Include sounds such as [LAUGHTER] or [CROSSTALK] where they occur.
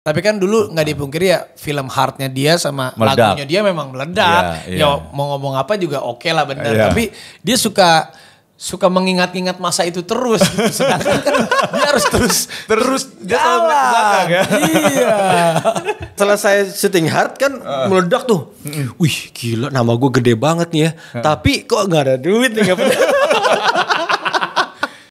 Tapi kan dulu nggak dipungkiri ya film hardnya dia sama meledak. lagunya dia memang meledak. Yeah, yeah. Ya mau ngomong apa juga oke okay lah benar. Yeah. Tapi dia suka suka mengingat-ingat masa itu terus. Gitu Sedangkan kan dia harus terus terus jalan. ya? Iya. [LAUGHS] Selesai syuting hard kan uh. meledak tuh. Wih gila nama gue gede banget nih ya. Uh. Tapi kok nggak ada duit nih